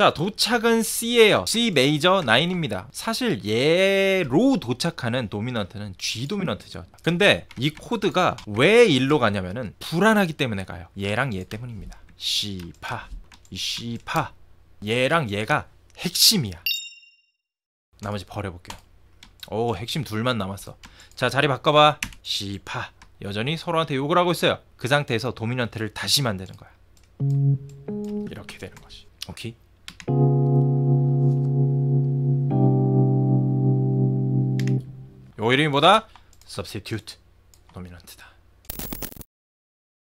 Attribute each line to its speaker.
Speaker 1: 자 도착은 c 에요 C 메이저 9입니다 사실 얘로 도착하는 도미넌트는 G 도미넌트죠 근데 이 코드가 왜 1로 가냐면은 불안하기 때문에 가요 얘랑 얘 때문입니다 C파 이 C파 얘랑 얘가 핵심이야 나머지 버려볼게요 오 핵심 둘만 남았어 자 자리 바꿔봐 C파 여전히 서로한테 욕을 하고 있어요 그 상태에서 도미넌트를 다시 만드는 거야 이렇게 되는 거지 오케이
Speaker 2: 요 이름이 뭐다? substitute dominant다.